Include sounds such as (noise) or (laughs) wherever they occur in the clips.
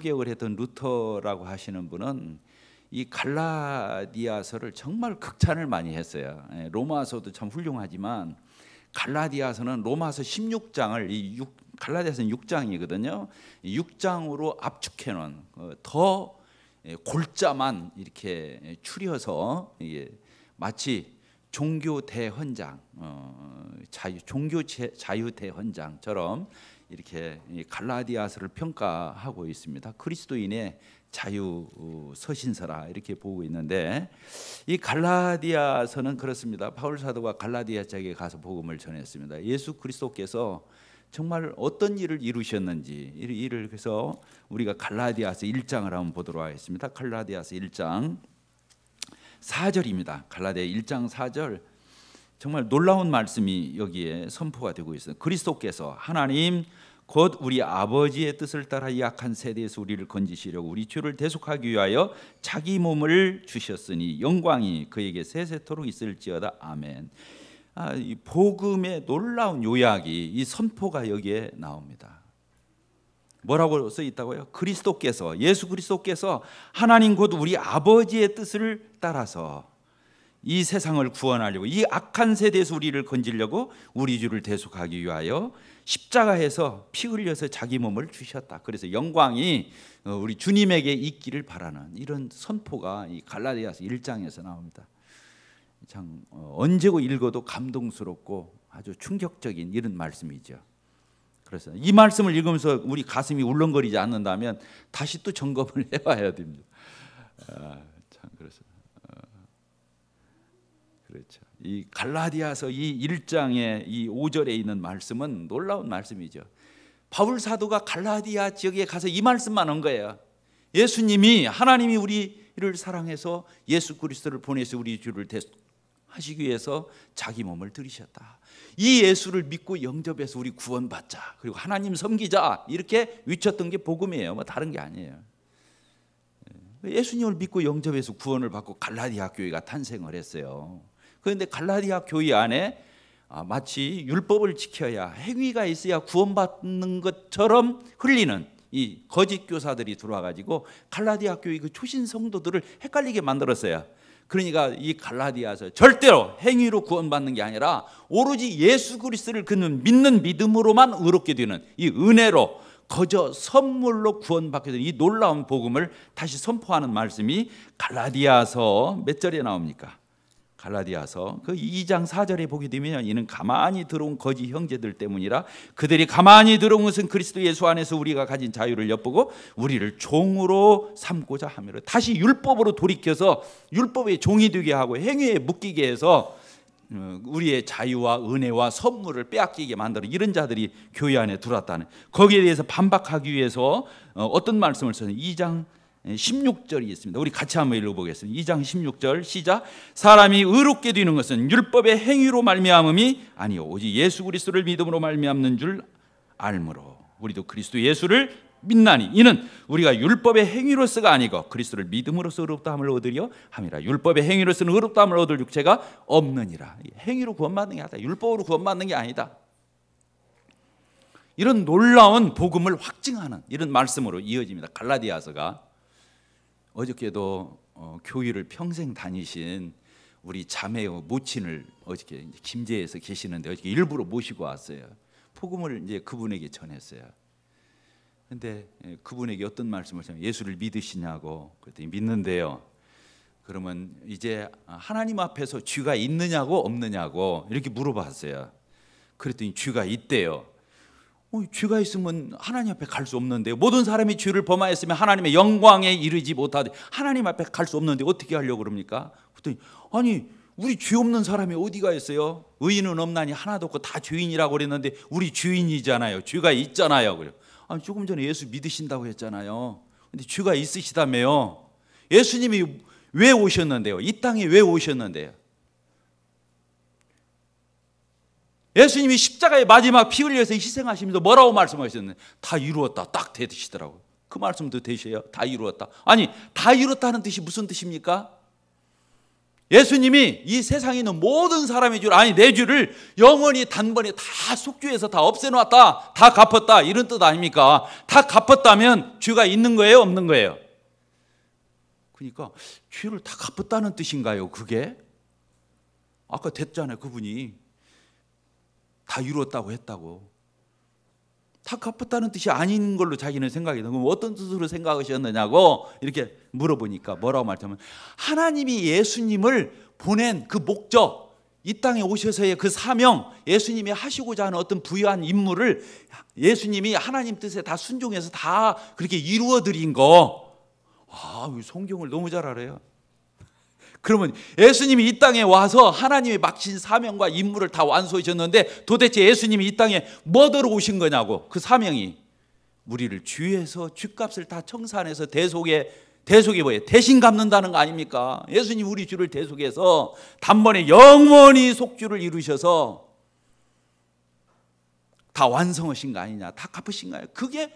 개혁을 했던 루터라고 하시는 분은 이 갈라디아서를 정말 극찬을 많이 했어요. 예, 로마서도 참 훌륭하지만 갈라디아서는 로마서 16장을 이 6, 갈라디아서는 6장이거든요. 6장으로 압축해 놓은 그 더 예, 골자만 이렇게 추려서 마치 종교 대헌장, 어, 자유, 종교 자유 대헌장처럼 이렇게 갈라디아서를 평가하고 있습니다. 그리스도인의 자유 어, 서신서라 이렇게 보고 있는데 이 갈라디아서는 그렇습니다. 바울 사도가 갈라디아 지역에 가서 복음을 전했습니다. 예수 그리스도께서 정말 어떤 일을 이루셨는지 이를 그래서 우리가 갈라디아서 1장을 한번 보도록 하겠습니다. 갈라디아서 1장 4절입니다. 갈라디아 1장 4절 정말 놀라운 말씀이 여기에 선포가 되고 있어요. 그리스도께서 하나님 곧 우리 아버지의 뜻을 따라 약한 세대에서 우리를 건지시려고 우리 죄를 대속하기 위하여 자기 몸을 주셨으니 영광이 그에게 세세토록 있을지어다 아멘. 아, 이 복음의 놀라운 요약이 이 선포가 여기에 나옵니다. 뭐라고 써 있다고요? 그리스도께서 예수 그리스도께서 하나님 곧 우리 아버지의 뜻을 따라서 이 세상을 구원하려고 이 악한 세대에서 우리를 건지려고 우리 주를 대속하기 위하여 십자가에서 피 흘려서 자기 몸을 주셨다. 그래서 영광이 어, 우리 주님에게 있기를 바라는 이런 선포가 이 갈라디아서 1장에서 나옵니다. 참 어, 언제고 읽어도 감동스럽고 아주 충격적인 이런 말씀이죠. 그래서 이 말씀을 읽으면서 우리 가슴이 울렁거리지 않는다면 다시 또 점검을 (laughs) 해봐야 됩니다. 아, 그렇죠. 이 갈라디아서 이1장에이 5절에 있는 말씀은 놀라운 말씀이죠. 바울 사도가 갈라디아 지역에 가서 이 말씀만 한 거예요. 예수님이 하나님이 우리를 사랑해서 예수 그리스도를 보내서 우리 주를 하시기 위해서 자기 몸을 들이셨다. 이 예수를 믿고 영접해서 우리 구원받자. 그리고 하나님 섬기자. 이렇게 위쳤던 게 복음이에요. 뭐 다른 게 아니에요. 예. 예수님을 믿고 영접해서 구원을 받고 갈라디아 교회가 탄생을 했어요. 그런데 갈라디아 교회 안에 아, 마치 율법을 지켜야 행위가 있어야 구원받는 것처럼 흘리는 이 거짓 교사들이 들어와 가지고 갈라디아 교회 그 초신 성도들을 헷갈리게 만들었어요. 그러니까 이 갈라디아서 절대로 행위로 구원받는 게 아니라 오로지 예수 그리스도를 그는 믿는 믿음으로만 의롭게 되는 이 은혜로 거저 선물로 구원받게 되는 이 놀라운 복음을 다시 선포하는 말씀이 갈라디아서 몇 절에 나옵니까? 갈라디아서 그 2장 4절에 보게 되면 이는 가만히 들어온 거지 형제들 때문이라 그들이 가만히 들어온 것은 그리스도 예수 안에서 우리가 가진 자유를 엿보고 우리를 종으로 삼고자 하며 다시 율법으로 돌이켜서 율법의 종이 되게 하고 행위에 묶이게 해서 어, 우리의 자유와 은혜와 선물을 빼앗기게 만들어 이런 자들이 교회 안에 들어왔다는 거기에 대해서 반박하기 위해서 어, 어떤 말씀을 쓰는 2장 16절이 예, 있습니다. 우리 같이 한번 읽어보겠습니다. 2장 16절 시작. 사람이 의롭게 되는 것은 율법의 행위로 말미암음이 아니요 오직 예수 그리스도를 믿음으로 말미암는 줄 알므로 우리도 그리스도 예수를 믿나니 이는 우리가 율법의 행위로서가 아니고 그리스도를 믿음으로서 의롭다함을 얻으려 함이라 율법의 행위로서는 의롭다함을 얻을 육체가 없느니라 행위로 구원받는 게 아니다 율법으로 구원받는 게 아니다 이런 놀라운 복음을 확증하는 이런 말씀으로 이어집니다 갈라디아서가 어저께도 어, 교회를 평생 다니신 우리 자매 모친을 어저께 김제에서 계시는데 어저께 일부러 모시고 왔어요. 복음을 이제 그분에게 전했어요. 근데 예, 그분에게 어떤 말씀을 전 예수를 믿으시냐고 그랬더니 믿는데요. 그러면 이제 하나님 앞에서 죄가 있느냐고 없느냐고 이렇게 물어봤어요. 그랬더니 죄가 있대요. 어, 죄가 있으면 하나님 앞에 갈 수 없는데 모든 사람이 죄를 범하였으면 하나님의 영광에 이르지 못하되 하나님 앞에 갈 수 없는데 어떻게 하려고 그럽니까? 그랬더니 아니 우리 죄 없는 사람이 어디가 있어요? 의인은 없나니 하나도 없고 다 죄인이라고 그랬는데 우리 죄인이잖아요. 죄가 있잖아요. 그래요. 아니 조금 전에 예수 믿으신다고 했잖아요. 근데 죄가 있으시다며요. 예수님이 왜 오셨는데요? 이 땅에 왜 오셨는데요? 예수님이 십자가의 마지막 피 흘려서 희생하시면서 뭐라고 말씀하셨는데 다 이루었다 딱 되시더라고요. 그 말씀도 되셔요. 다 이루었다. 아니 다 이루었다는 뜻이 무슨 뜻입니까? 예수님이 이 세상에 있는 모든 사람의 죄를 아니 내 죄를 영원히 단번에 다 속죄해서 다 없애놓았다 다 갚았다 이런 뜻 아닙니까? 다 갚았다면 죄가 있는 거예요 없는 거예요? 그러니까 죄를 다 갚았다는 뜻인가요 그게? 아까 됐잖아요 그분이 다 이루었다고 했다고. 다 갚았다는 뜻이 아닌 걸로 자기는 생각이 나 어떤 뜻으로 생각하셨느냐고 이렇게 물어보니까 뭐라고 말하면 하나님이 예수님을 보낸 그 목적 이 땅에 오셔서의 그 사명 예수님이 하시고자 하는 어떤 부여한 임무를 예수님이 하나님 뜻에 다 순종해서 다 그렇게 이루어 드린 거. 아, 성경을 너무 잘 알아요. 그러면 예수님이 이 땅에 와서 하나님이 막신 사명과 임무를 다 완수해 줬는데 도대체 예수님이 이 땅에 뭐들어 오신 거냐고 그 사명이 우리를 주에서 죗값을 다 청산해서 대속에 대속이 뭐예요? 대신 갚는다는 거 아닙니까? 예수님 우리 주를 대속해서 단번에 영원히 속주를 이루셔서 다 완성하신 거 아니냐? 다 갚으신 거예요. 그게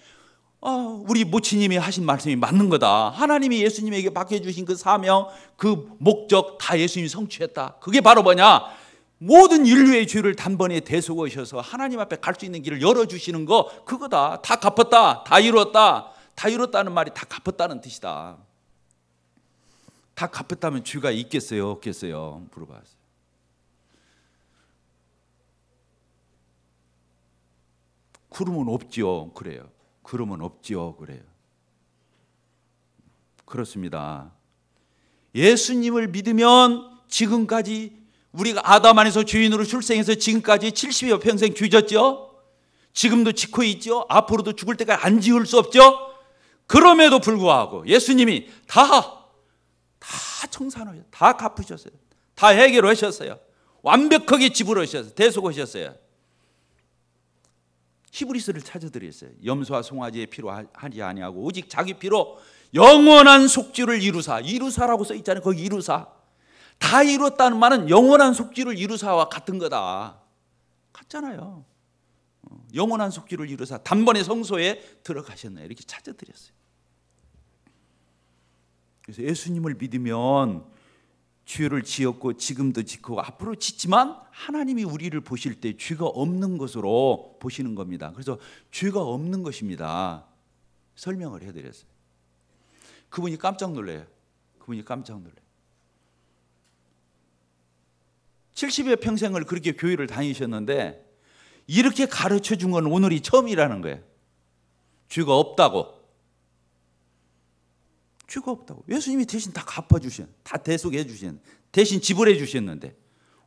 어, 우리 모친님이 하신 말씀이 맞는 거다. 하나님이 예수님에게 맡겨주신 그 사명, 그 목적 다 예수님이 성취했다. 그게 바로 뭐냐? 모든 인류의 죄를 단번에 대속하셔서 하나님 앞에 갈 수 있는 길을 열어주시는 거, 그거다. 다 갚았다. 다 이뤘다. 다 이뤘다는 말이 다 갚았다는 뜻이다. 다 갚았다면 죄가 있겠어요? 없겠어요? 물어봤어요. 구름은 없지 그래요. 그러면 없지요. 그래요. 그렇습니다. 예수님을 믿으면 지금까지 우리가 아담 안에서 주인으로 출생해서 지금까지 70여 평생 죄졌죠? 지금도 짓고 있죠? 앞으로도 죽을 때까지 안 지을 수 없죠? 그럼에도 불구하고 예수님이 다, 다 청산하셨어요. 다 갚으셨어요. 다 해결하셨어요. 완벽하게 지불하셨어요. 대속하셨어요. 히브리스를 찾아드렸어요. 염소와 송아지의 피로 하지 아니하고 오직 자기 피로 영원한 속죄를 이루사. 이루사라고 써 있잖아요. 거기 이루사. 다 이뤘다는 말은 영원한 속죄를 이루사와 같은 거다. 같잖아요. 어, 영원한 속죄를 이루사 단번에 성소에 들어가셨나요? 이렇게 찾아드렸어요. 그래서 예수님을 믿으면 죄를 지었고 지금도 짓고 앞으로 짓지만 하나님이 우리를 보실 때 죄가 없는 것으로 보시는 겁니다. 그래서 죄가 없는 것입니다. 설명을 해드렸어요. 그분이 깜짝 놀래요. 그분이 깜짝 놀래. 요 70여 평생을 그렇게 교회를 다니셨는데 이렇게 가르쳐 준 건 오늘이 처음이라는 거예요. 죄가 없다고. 죄가 없다고. 예수님이 대신 다 갚아주신, 다 대속해 주신, 대신 지불해 주셨는데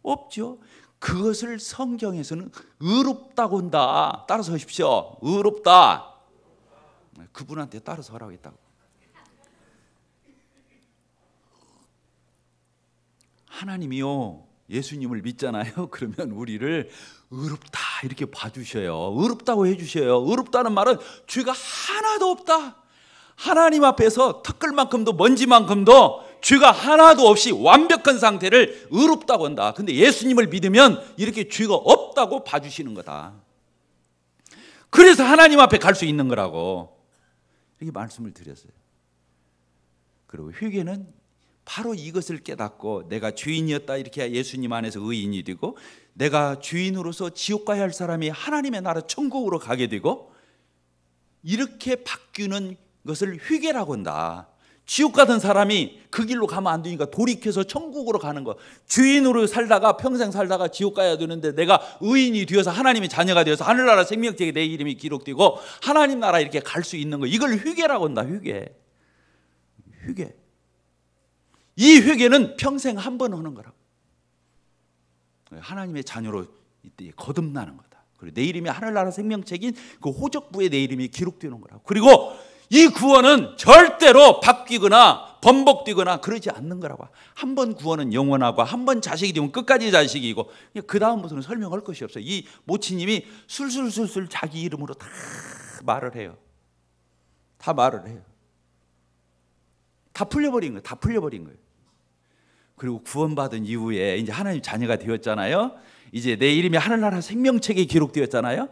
없죠. 그것을 성경에서는 의롭다고 한다. 따라서 하십시오. 의롭다. 그분한테 따라서 하라고 했다고. 하나님이요. 예수님을 믿잖아요. (laughs) 그러면 우리를 의롭다 이렇게 봐주셔요. 의롭다고 해주셔요. 의롭다는 말은 죄가 하나도 없다. 하나님 앞에서 턱끌만큼도 먼지만큼도 죄가 하나도 없이 완벽한 상태를 의롭다고 한다. 근데 예수님을 믿으면 이렇게 죄가 없다고 봐주시는 거다. 그래서 하나님 앞에 갈 수 있는 거라고 이렇게 말씀을 드렸어요. 그리고 회개는 바로 이것을 깨닫고 내가 주인이었다 이렇게 예수님 안에서 의인이 되고 내가 주인으로서 지옥 가야 할 사람이 하나님의 나라 천국으로 가게 되고 이렇게 바뀌는 그것을 회개라고 한다. 지옥 같은 사람이 그 길로 가면 안 되니까 돌이켜서 천국으로 가는 거. 주인으로 살다가 평생 살다가 지옥 가야 되는데 내가 의인이 되어서 하나님의 자녀가 되어서 하늘나라 생명책에 내 이름이 기록되고 하나님 나라 이렇게 갈 수 있는 거. 이걸 회개라고 한다. 회개. 회개. 이 회개는 평생 한 번 하는 거라고. 하나님의 자녀로 이때 거듭나는 거다. 그리고 내 이름이 하늘나라 생명책인 그 호적부에 내 이름이 기록되는 거라고. 그리고 이 구원은 절대로 바뀌거나 번복되거나 그러지 않는 거라고. 한 번 구원은 영원하고 한 번 자식이 되면 끝까지 자식이고 그 다음부터는 설명할 것이 없어요. 이 모친님이 술술술술 자기 이름으로 다 말을 해요. 다 말을 해요. 다 풀려버린 거예요. 다 풀려버린 거예요. 그리고 구원받은 이후에 이제 하나님 자녀가 되었잖아요. 이제 내 이름이 하늘나라 생명책에 기록되었잖아요.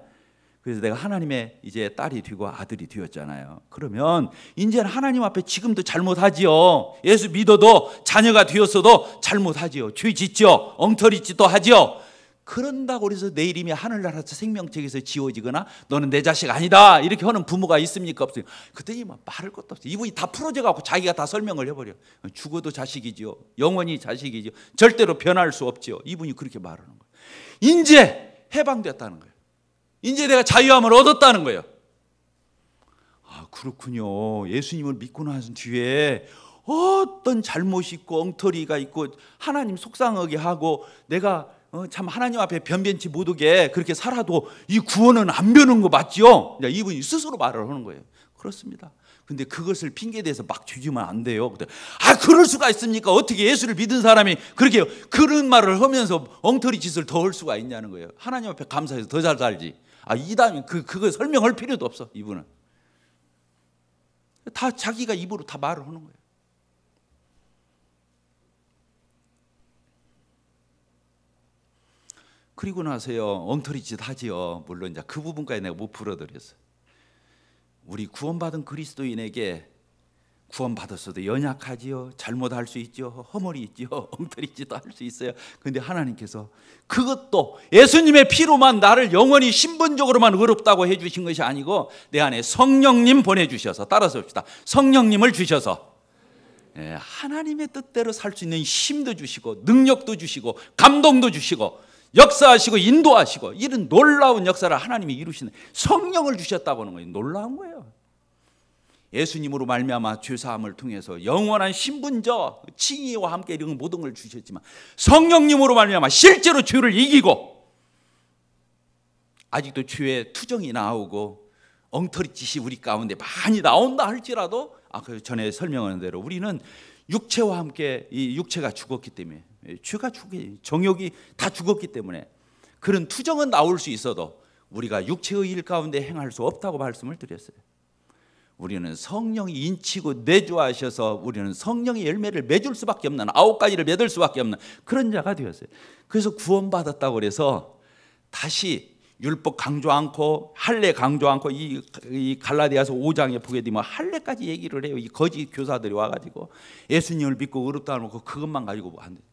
그래서 내가 하나님의 이제 딸이 되고 아들이 되었잖아요. 그러면 이제는 하나님 앞에 지금도 잘못하지요. 예수 믿어도 자녀가 되었어도 잘못하지요. 죄 짓죠. 엉터리 짓도 하지요. 그런다고 해서 내 이름이 하늘나라에서 생명책에서 지워지거나 너는 내 자식 아니다 이렇게 하는 부모가 있습니까 없어요. 그때 이 뭐 말할 것도 없어요. 이분이 다 풀어져 갖고 자기가 다 설명을 해버려. 죽어도 자식이지요. 영원히 자식이지요. 절대로 변할 수 없지요. 이분이 그렇게 말하는 거예요. 이제 해방됐다는 거예요. 이제 내가 자유함을 얻었다는 거예요. 아, 그렇군요. 예수님을 믿고 나서 뒤에 어떤 잘못이 있고 엉터리가 있고 하나님 속상하게 하고 내가 어, 참 하나님 앞에 변변치 못하게 그렇게 살아도 이 구원은 안변하거맞지 이분이 스스로 말을 하는 거예요. 그렇습니다. 근데 그것을 핑계 대서 막 뒤지면 안 돼요. 아, 그럴 수가 있습니까? 어떻게 예수를 믿은 사람이 그렇게 그런 말을 하면서 엉터리 짓을 더 할 수가 있냐는 거예요. 하나님 앞에 감사해서 더 잘 살지. 아, 이단, 그, 그걸 설명할 필요도 없어, 이분은. 다 자기가 입으로 다 말을 하는 거예요. 그리고 나서요, 엉터리 짓 하지요. 물론 이제 그 부분까지 내가 못풀어드렸어 우리 구원받은 그리스도인에게 구원받았어도 연약하지요. 잘못할 수 있죠. 허물이 있죠. (laughs) 엉터리 짓도 할 수 있어요. 근데 하나님께서 그것도 예수님의 피로만 나를 영원히 신분적으로만 의롭다고 해 주신 것이 아니고 내 안에 성령님 보내 주셔서 따라서 봅시다. 성령님을 주셔서 예, 하나님의 뜻대로 살 수 있는 힘도 주시고 능력도 주시고 감동도 주시고 역사하시고 인도하시고 이런 놀라운 역사를 하나님이 이루시는 성령을 주셨다고 하는 거예요. 놀라운 거예요. 예수님으로 말미암아 죄 사함을 통해서 영원한 신분저 칭의와 함께 이런 모든 걸 주셨지만 성령님으로 말미암아 실제로 죄를 이기고 아직도 죄의 투정이 나오고 엉터리 짓이 우리 가운데 많이 나온다 할지라도 아까 그 전에 설명하는 대로 우리는 육체와 함께 이 육체가 죽었기 때문에 예, 죄가 죽기 정욕이 다 죽었기 때문에 그런 투정은 나올 수 있어도 우리가 육체의 일 가운데 행할 수 없다고 말씀을 드렸어요. 우리는 성령이 인치고 내주하셔서 우리는 성령의 열매를 맺을 수밖에 없는 아홉 가지를 맺을 수밖에 없는 그런 자가 되었어요. 그래서 구원받았다고 그래서 다시 율법 강조 않고 할례 강조 않고 이, 이 갈라디아서 5장에 보게 되면 할례까지 얘기를 해요. 이 거짓 교사들이 와가지고 예수님을 믿고 의롭다 놓고 그것만 가지고 안 뭐 돼.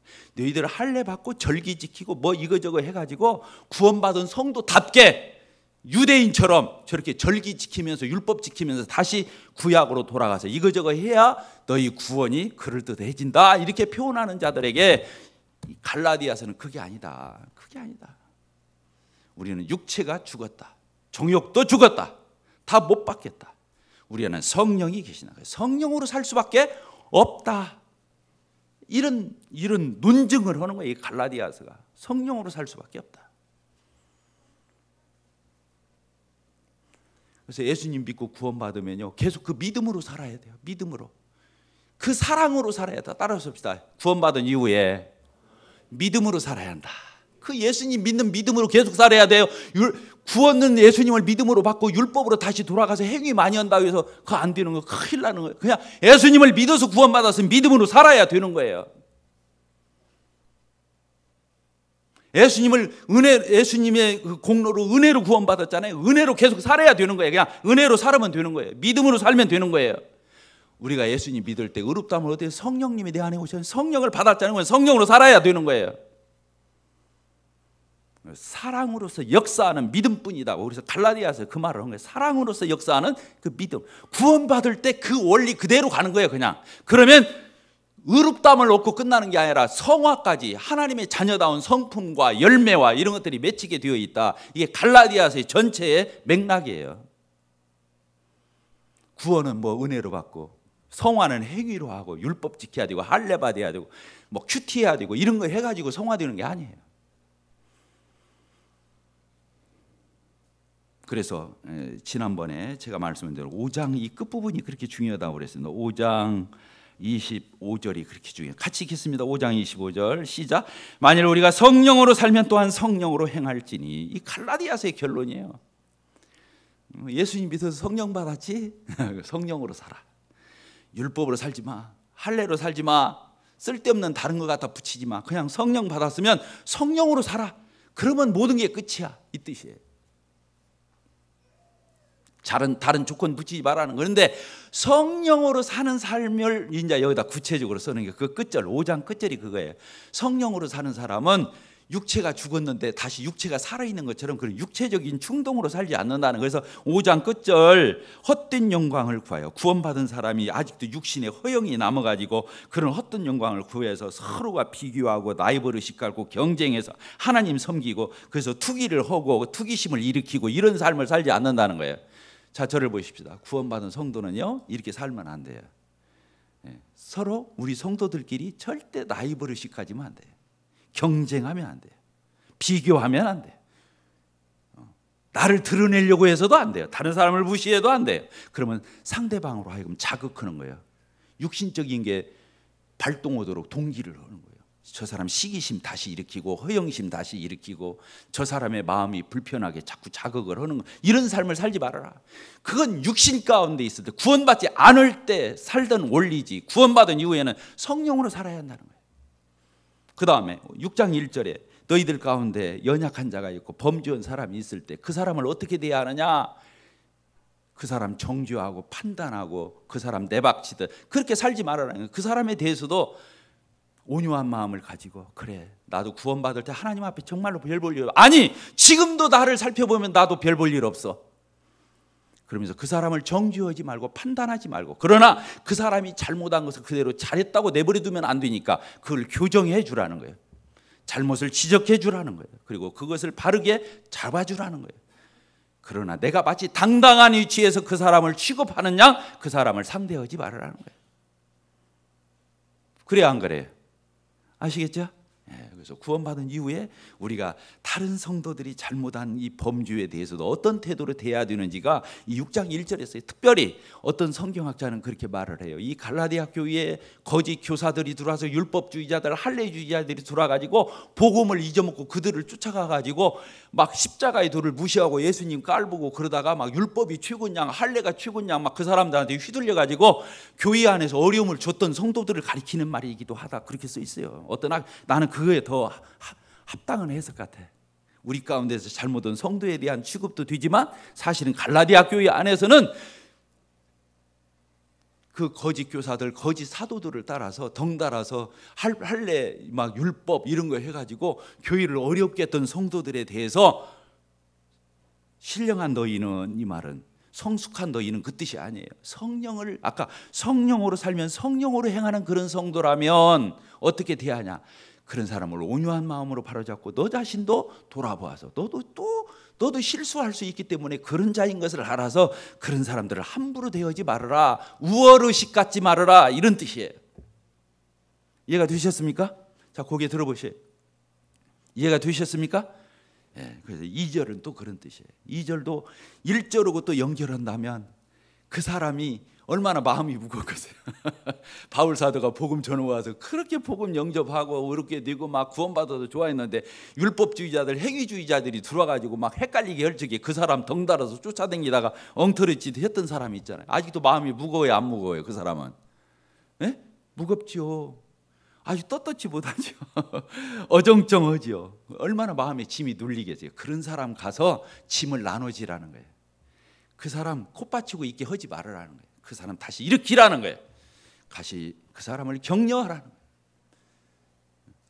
너희들 할례 받고 절기 지키고 뭐 이거저거 해가지고 구원받은 성도답게 유대인처럼 저렇게 절기 지키면서 율법 지키면서 다시 구약으로 돌아가서 이거저거 해야 너희 구원이 그럴듯해진다. 이렇게 표현하는 자들에게 갈라디아서는 그게 아니다. 그게 아니다. 우리는 육체가 죽었다. 정욕도 죽었다. 다 못 받겠다. 우리 안에 성령이 계시나. 성령으로 살 수밖에 없다. 이런 이런 논증을 하는 거예요. 이 갈라디아서가 성령으로 살 수밖에 없다. 그래서 예수님 믿고 구원받으면요. 계속 그 믿음으로 살아야 돼요. 믿음으로. 그 사랑으로 살아야 돼. 따라서 합시다. 구원받은 이후에 믿음으로 살아야 한다. 그 예수님 믿는 믿음으로 계속 살아야 돼요. 율, 구원은 예수님을 믿음으로 받고 율법으로 다시 돌아가서 행위 많이 한다고 해서 그 안 되는 거 큰일 나는 거예요. 그냥 예수님을 믿어서 구원받아서 믿음으로 살아야 되는 거예요. 예수님을 은혜 예수님의 그 공로로 은혜로 구원받았잖아요. 은혜로 계속 살아야 되는 거예요. 그냥 은혜로 살면 되는 거예요. 믿음으로 살면 되는 거예요. 우리가 예수님 믿을 때 의롭다함을 어떻게 성령님이 내 안에 오셔서 성령을 받았다는 거예요. 성령으로 살아야 되는 거예요. 사랑으로서 역사하는 믿음뿐이다. 그래서 갈라디아서 그 말을 한 거예요. 사랑으로서 역사하는 그 믿음. 구원받을 때 그 원리 그대로 가는 거예요, 그냥. 그러면 의롭담을 얻고 끝나는 게 아니라 성화까지 하나님의 자녀다운 성품과 열매와 이런 것들이 맺히게 되어 있다. 이게 갈라디아서의 전체의 맥락이에요. 구원은 뭐 은혜로 받고 성화는 행위로 하고 율법 지켜야 되고 할례 받아야 되고 뭐 큐티해야 되고 이런 거 해가지고 성화되는 게 아니에요. 그래서 지난번에 제가 말씀드린 5장 이 끝부분이 그렇게 중요하다고 그랬습니다. 5장 25절이 그렇게 중요해요. 같이 읽겠습니다. 5장 25절 시작. 만일 우리가 성령으로 살면 또한 성령으로 행할지니 이 갈라디아서의 결론이에요. 음, 예수님 믿어서 성령 받았지? (laughs) 성령으로 살아. 율법으로 살지 마. 할례로 살지 마. 쓸데없는 다른 거 갖다 붙이지 마. 그냥 성령 받았으면 성령으로 살아. 그러면 모든 게 끝이야. 이 뜻이에요. 다른, 다른 조건 붙이지 말라는 거. 그런데 성령으로 사는 삶을 이제 여기다 구체적으로 쓰는 게 그 끝절, 5장 끝절이 그거예요. 성령으로 사는 사람은 육체가 죽었는데 다시 육체가 살아있는 것처럼 그런 육체적인 충동으로 살지 않는다는 그래서 5장 끝절 헛된 영광을 구하여 구원받은 사람이 아직도 육신의 허영이 남아가지고 그런 헛된 영광을 구해서 서로가 비교하고 나이버릇이 깔고 경쟁해서 하나님 섬기고 그래서 투기를 하고 투기심을 일으키고 이런 삶을 살지 않는다는 거예요 자, 저를 보십시다. 구원받은 성도는요, 이렇게 살면 안 돼요. 예, 서로 우리 성도들끼리 절대 라이벌의식 가지면 안 돼요. 경쟁하면 안 돼요. 비교하면 안 돼요. 어, 나를 드러내려고 해서도 안 돼요. 다른 사람을 무시해도 안 돼요. 그러면 상대방으로 하여금 자극하는 거예요. 육신적인 게 발동하도록 동기를 하는 거예요. 저 사람 시기심 다시 일으키고 허영심 다시 일으키고 저 사람의 마음이 불편하게 자꾸 자극을 하는 거. 이런 삶을 살지 말아라. 그건 육신 가운데 있을 때 구원받지 않을 때 살던 원리지. 구원받은 이후에는 성령으로 살아야 한다는 거예요. 그 다음에 6장 1절에 너희들 가운데 연약한 자가 있고 범죄한 사람이 있을 때 그 사람을 어떻게 대해야 하느냐? 그 사람 정죄하고 판단하고 그 사람 내박치듯 그렇게 살지 말아라. 그 사람에 대해서도 온유한 마음을 가지고 그래 나도 구원받을 때 하나님 앞에 정말로 별 볼 일 없어 아니 지금도 나를 살펴보면 나도 별 볼 일 없어 그러면서 그 사람을 정죄하지 말고 판단하지 말고 그러나 그 사람이 잘못한 것을 그대로 잘했다고 내버려 두면 안 되니까 그걸 교정해 주라는 거예요 잘못을 지적해 주라는 거예요 그리고 그것을 바르게 잡아주라는 거예요 그러나 내가 마치 당당한 위치에서 그 사람을 취급하느냐 그 사람을 상대하지 말으라는 거예요 그래 안 그래요? 아시겠죠? 예, 그래서 구원받은 이후에 우리가 다른 성도들이 잘못한 이 범주에 대해서도 어떤 태도로 대해야 되는지가 이 6장 1절에서 특별히 어떤 성경학자는 그렇게 말을 해요. 이 갈라디아 교회에 거짓 교사들이 들어와서 율법주의자들, 할례주의자들이 들어와가지고 복음을 잊어먹고 그들을 쫓아가가지고 막 십자가의 도를 무시하고 예수님 깔보고 그러다가 막 율법이 최고냐, 할례가 최고냐 막 그 사람들한테 휘둘려가지고 교회 안에서 어려움을 줬던 성도들을 가리키는 말이기도 하다 그렇게 써 있어요. 어떤 나는 그 그거에 더 합당한 해석 같아. 우리 가운데서 잘못 온 성도에 대한 취급도 되지만 사실은 갈라디아 교회 안에서는 그 거짓 교사들, 거짓 사도들을 따라서 덩달아서 할례 막 율법 이런 거 해가지고 교회를 어렵게 했던 성도들에 대해서 신령한 너희는 이 말은 성숙한 너희는 그 뜻이 아니에요. 성령을 아까 성령으로 살면 성령으로 행하는 그런 성도라면 어떻게 대하냐? 그런 사람을 온유한 마음으로 바로잡고 너 자신도 돌아보아서 너도 또 너도 실수할 수 있기 때문에 그런 자인 것을 알아서 그런 사람들을 함부로 대하지 말아라. 우월의식 갖지 말아라. 이런 뜻이에요. 이해가 되셨습니까? 자, 거기들어보세 이해가 되셨습니까? 예, 그래서 2절은 또 그런 뜻이에요. 2절도 1절하고 또 연결한다면 그 사람이 얼마나 마음이 무거웠겠어요. (laughs) 바울 사도가 복음 전후 와서 그렇게 복음 영접하고 어렵게 되고 막 구원받아도 좋아했는데 율법주의자들 행위주의자들이 들어와가지고 막 헷갈리게 할 적에 그 사람 덩달아서 쫓아다니다가 엉터리짓 했던 사람이 있잖아요. 아직도 마음이 무거워요, 안 무거워요, 그 사람은? 에? 예? 무겁지요. 아주 떳떳지 못하죠. (laughs) 어정쩡하지요. 얼마나 마음에 짐이 눌리겠어요. 그런 사람 가서 짐을 나눠지라는 거예요. 그 사람 콧받치고 있게 하지 말으라는 거예요. 그 사람 다시 일으키라는 거예요. 다시 그 사람을 격려하라는 거예요.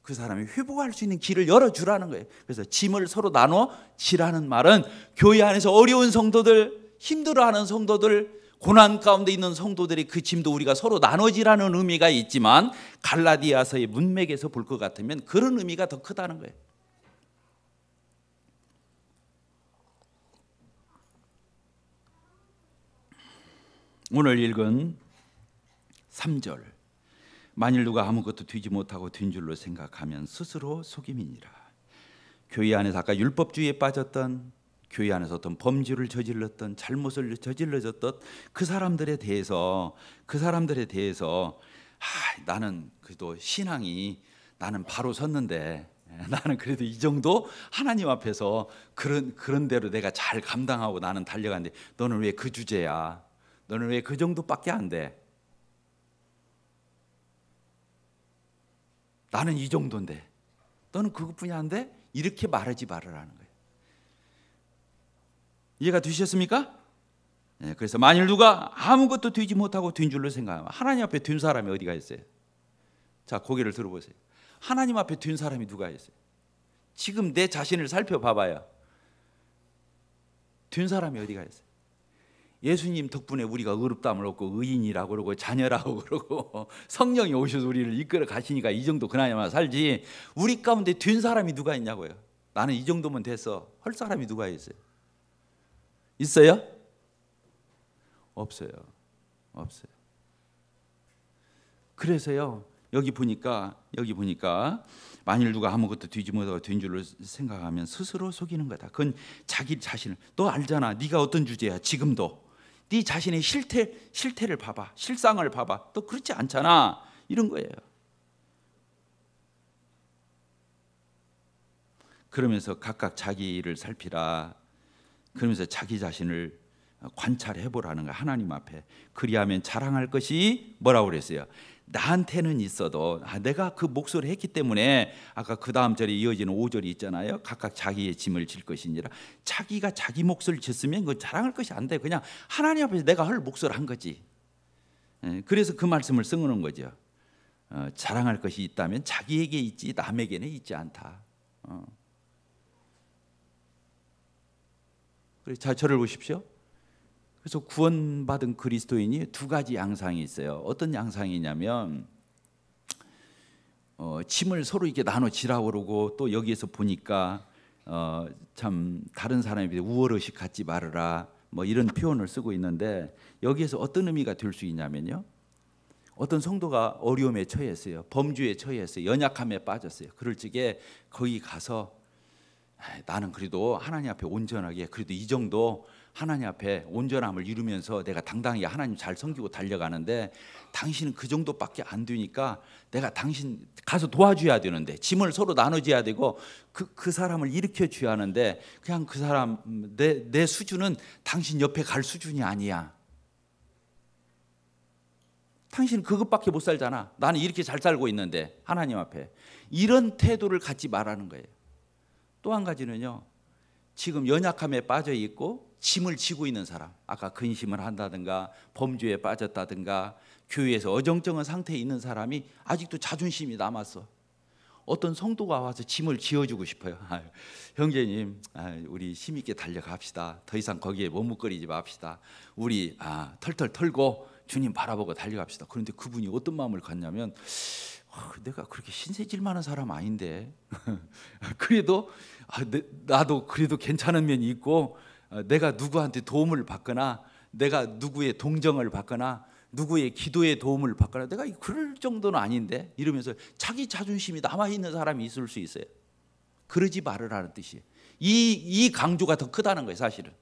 그 사람이 회복할 수 있는 길을 열어주라는 거예요. 그래서 짐을 서로 나눠 지라는 말은 교회 안에서 어려운 성도들, 힘들어하는 성도들, 고난 가운데 있는 성도들이 그 짐도 우리가 서로 나눠지라는 의미가 있지만 갈라디아서의 문맥에서 볼 것 같으면 그런 의미가 더 크다는 거예요. 오늘 읽은 3절 만일 누가 아무것도 뒤지 못하고 된 줄로 생각하면 스스로 속임이니라 교회 안에서 아까 율법주의에 빠졌던 교회 안에서 어떤 범죄를 저질렀던 잘못을 저질러졌던 그 사람들에 대해서 그 사람들에 대해서 아, 나는 그래도 신앙이 나는 바로 섰는데 예, 나는 그래도 이 정도 하나님 앞에서 그런 그런 대로 내가 잘 감당하고 나는 달려가는데 너는 왜 그 주제야? 너는 왜 그 정도밖에 안 돼? 나는 이 정도인데 너는 그것뿐이 안 돼? 이렇게 말하지 말으라는 거예요. 이해가 되셨습니까? 네, 그래서 만일 누가 아무것도 되지 못하고 된 줄로 생각하면 하나님 앞에 된 사람이 어디가 있어요? 자 고개를 들어보세요. 하나님 앞에 된 사람이 누가 있어요? 지금 내 자신을 살펴봐봐요. 된 사람이 어디가 있어요? 예수님 덕분에 우리가 의롭다함을 얻고 의인이라고 그러고 자녀라고 (laughs) 그러고 성령이 오셔서 우리를 이끌어 가시니까 이 정도 그나마 살지 우리 가운데 된 사람이 누가 있냐고요. 나는 이 정도면 됐어. 헐 사람이 누가 있어요? 있어요? 없어요. 없어요. 그래서요. 여기 보니까 여기 보니까 만일 누가 아무것도 뒤집어서 된 줄로 생각하면 스스로 속이는 거다. 그건 자기 자신을 너 알잖아. 네가 어떤 주제야 지금도 네 자신의 실태 실태를 봐봐 실상을 봐봐 또 그렇지 않잖아 이런 거예요. 그러면서 각각 자기를 살피라. 그러면서 자기 자신을 관찰해 보라는 거 하나님 앞에. 그리하면 자랑할 것이 뭐라고 그랬어요? 나한테는 있어도 아, 내가 그목소리 했기 때문에 아까 그 다음 절에 이어지는 5절이 있잖아요. 각각 자기의 짐을 질 것이니라. 자기가 자기 목소리를 쳤으면 그 자랑할 것이 안 돼. 그냥 하나님 앞에서 내가 할 목소리를 한 거지. 예, 그래서 그 말씀을 쓰는 거죠. 어, 자랑할 것이 있다면 자기에게 있지 남에게는 있지 않다. 어. 그래서 저를 보십시오. 그래서 구원받은 그리스도인이 두 가지 양상이 있어요. 어떤 양상이냐면 어, 침을 서로 이렇게 나눠 지라고 그러고 또 여기에서 보니까 어, 참 다른 사람에 비 우월의식 갖지 말아라 뭐 이런 표현을 쓰고 있는데 여기에서 어떤 의미가 될 수 있냐면요. 어떤 성도가 어려움에 처했어요. 범주에 처했어요. 연약함에 빠졌어요. 그럴 적에 거기 가서 나는 그래도 하나님 앞에 온전하게 그래도 이 정도 하나님 앞에 온전함을 이루면서 내가 당당히 하나님 잘 섬기고 달려가는데 당신은 그 정도밖에 안 되니까 내가 당신 가서 도와줘야 되는데 짐을 서로 나눠줘야 되고 그, 그 사람을 일으켜 줘야 하는데 그냥 그 사람 내, 내 수준은 당신 옆에 갈 수준이 아니야. 당신은 그것밖에 못 살잖아. 나는 이렇게 잘 살고 있는데 하나님 앞에 이런 태도를 갖지 말라는 거예요. 또 한 가지는요. 지금 연약함에 빠져 있고 짐을 지고 있는 사람, 아까 근심을 한다든가 범죄에 빠졌다든가 교회에서 어정쩡한 상태에 있는 사람이 아직도 자존심이 남았어. 어떤 성도가 와서 짐을 지어주고 싶어요. (laughs) 아유, 형제님, 아유, 우리 힘 있게 달려갑시다. 더 이상 거기에 머뭇거리지 맙시다. 우리 아, 털털 털고 주님 바라보고 달려갑시다. 그런데 그분이 어떤 마음을 갖냐면 아, 내가 그렇게 신세질 만한 사람 아닌데 (laughs) 그래도 아, 내, 나도 그래도 괜찮은 면이 있고 어, 내가 누구한테 도움을 받거나 내가 누구의 동정을 받거나 누구의 기도의 도움을 받거나 내가 그럴 정도는 아닌데 이러면서 자기 자존심이 남아 있는 사람이 있을 수 있어요. 그러지 말으라는 뜻이에요. 이, 이 강조가 더 크다는 거예요, 사실은.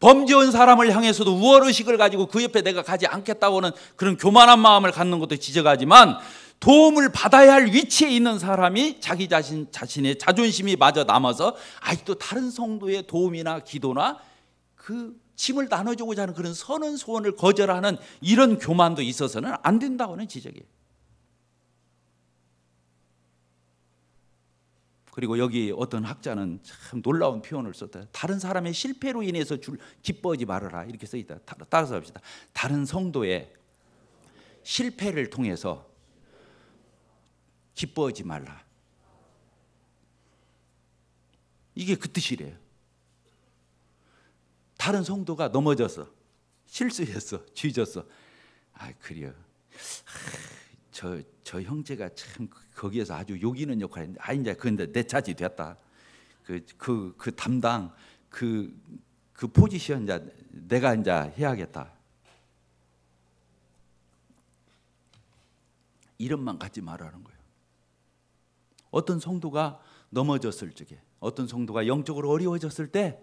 범죄한 사람을 향해서도 우월의식을 가지고 그 옆에 내가 가지 않겠다고 는 그런 교만한 마음을 갖는 것도 지적하지만 도움을 받아야 할 위치에 있는 사람이 자기 자신 자신의 자존심이 마저 남아서 아직도 다른 성도의 도움이나 기도나 그 짐을 나눠주고자 하는 그런 선언 소원을 거절하는 이런 교만도 있어서는 안 된다고는 지적이에요. 그리고 여기 어떤 학자는 참 놀라운 표현을 썼다. 다른 사람의 실패로 인해서 줄 기뻐하지 말아라 이렇게 써 있다. 따라서 합시다. 다른 성도의 실패를 통해서 기뻐하지 말라. 이게 그 뜻이래요. 다른 성도가 넘어져서 실수했어. 쥐졌어. 아, 그래요. 저, 저 형제가 참 그, 거기에서 아주 욕이는 역할을 했는데, 아, 이제 근데 내 차지 됐다. 그, 그, 그 담당, 그, 그 포지션 이제 내가 이제 해야겠다. 이름만 갖지 말라는 거예요. 어떤 성도가 넘어졌을 적에 어떤 성도가 영적으로 어려워졌을 때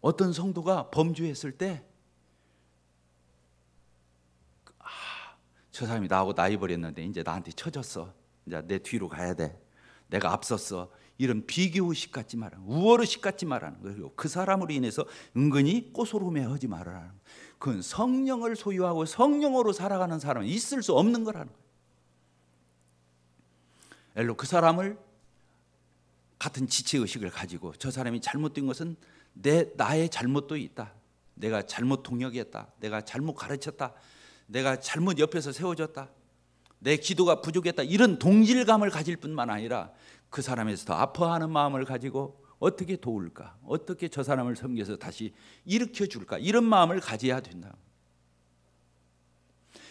어떤 성도가 범죄했을 때 아, 저 사람이 나하고 나이버렸는데 이제 나한테 쳐졌어. 이제 내 뒤로 가야 돼. 내가 앞섰어. 이런 비교의식 갖지 마라. 우월의식 갖지 말라는 거예요. 그 사람으로 인해서 은근히 꼬소름에 하지 말라 그건 성령을 소유하고 성령으로 살아가는 사람은 있을 수 없는 거라는 거예요. 엘로 그 사람을 같은 지체 의식을 가지고 저 사람이 잘못된 것은 내 나의 잘못도 있다. 내가 잘못 동역했다. 내가 잘못 가르쳤다. 내가 잘못 옆에서 세워줬다. 내 기도가 부족했다. 이런 동질감을 가질 뿐만 아니라 그 사람에서 더 아파하는 마음을 가지고 어떻게 도울까? 어떻게 저 사람을 섬겨서 다시 일으켜 줄까? 이런 마음을 가져야 된다.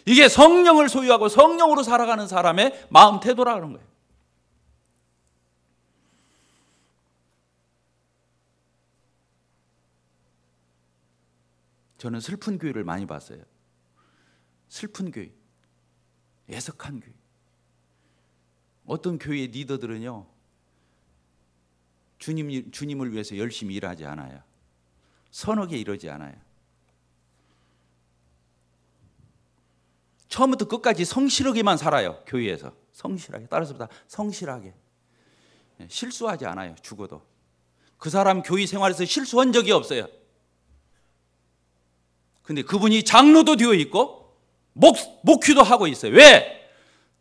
이게 성령을 소유하고 성령으로 살아가는 사람의 마음 태도라 는 거예요. 저는 슬픈 교회를 많이 봤어요. 슬픈 교회, 애석한 교회. 어떤 교회의 리더들은요, 주님, 주님을 위해서 열심히 일하지 않아요. 선하게 이러지 않아요. 처음부터 끝까지 성실하게만 살아요, 교회에서. 성실하게. 따라서 다 성실하게. 예, 실수하지 않아요, 죽어도. 그 사람 교회 생활에서 실수한 적이 없어요. 근데 그분이 장로도 되어 있고 목, 목회도 하고 있어요. 왜?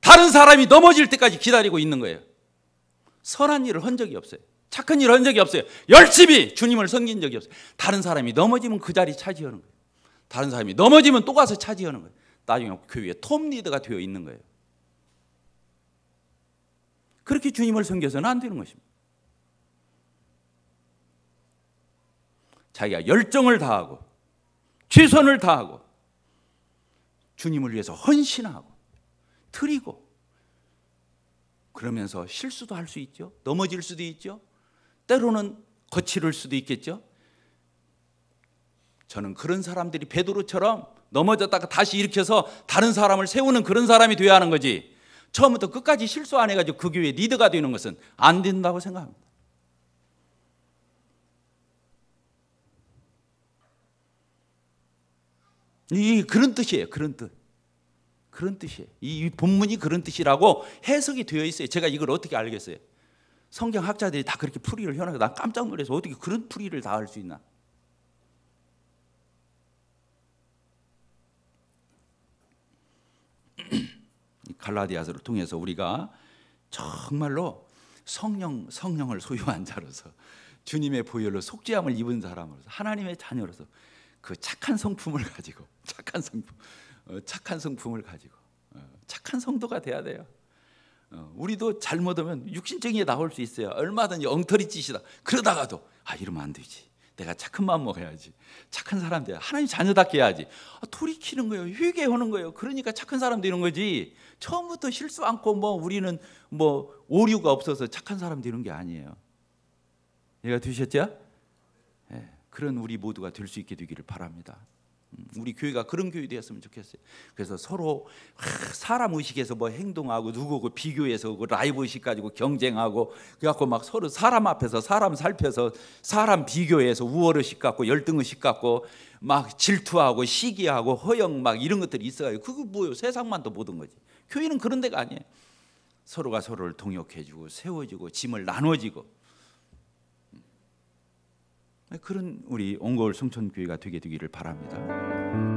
다른 사람이 넘어질 때까지 기다리고 있는 거예요. 선한 일을 한 적이 없어요. 착한 일을 한 적이 없어요. 열심히 주님을 섬긴 적이 없어요. 다른 사람이 넘어지면 그 자리 차지하는 거예요. 다른 사람이 넘어지면 또 가서 차지하는 거예요. 나중에 교회의 톱 리더가 되어 있는 거예요. 그렇게 주님을 섬겨서는 안 되는 것입니다. 자기가 열정을 다하고 최선을 다하고 주님을 위해서 헌신하고 드리고 그러면서 실수도 할 수 있죠. 넘어질 수도 있죠. 때로는 거칠을 수도 있겠죠. 저는 그런 사람들이 베드로처럼 넘어졌다가 다시 일으켜서 다른 사람을 세우는 그런 사람이 되어야 하는 거지. 처음부터 끝까지 실수 안 해가지고 그 교회 리더가 되는 것은 안 된다고 생각합니다. 이 그런 뜻이에요. 그런 뜻. 그런 뜻이에요. 이 본문이 그런 뜻이라고 해석이 되어 있어요. 제가 이걸 어떻게 알겠어요? 성경 학자들이 다 그렇게 풀이를 해놔서 난 깜짝 놀라서 어떻게 그런 풀이를 다 할 수 있나? (clears throat) 갈라디아서를 통해서 우리가 정말로 성령 성령을 소유한 자로서 주님의 보혈로 속죄함을 입은 사람으로서 하나님의 자녀로서 그 착한 성품을 가지고 착한 성품, 어, 착한 성품을 가지고 어, 착한 성도가 돼야 돼요. 어, 우리도 잘못하면 육신적인 게 나올 수 있어요. 얼마든지 엉터리 짓이다. 그러다가도 아 이러면 안 되지. 내가 착한 마음 먹어야지. 착한 사람 돼. 하나님 자녀답게 해야지. 아, 돌이키는 거예요. 회개하는 거예요. 그러니까 착한 사람 되는 거지. 처음부터 실수 않고 뭐 우리는 뭐 오류가 없어서 착한 사람 되는 게 아니에요. 얘가 되셨죠? 네. 그런 우리 모두가 될 수 있게 되기를 바랍니다. 음, 우리 교회가 그런 교회 되었으면 좋겠어요. 그래서 서로 사람 의식에서 뭐 행동하고 누구고 그 비교해서 그 라이브 의식 가지고 경쟁하고 그래갖고 막 서로 사람 앞에서 사람 살펴서 사람 비교해서 우월 의식 갖고 열등 의식 갖고 막 질투하고 시기하고 허영 막 이런 것들이 있어요. 그거 뭐요? 세상만도 모든 거지. 교회는 그런 데가 아니에요. 서로가 서로를 동역해주고 세워주고 짐을 나눠지고 그런 우리 온골 성천교회가 되게 되기를 바랍니다.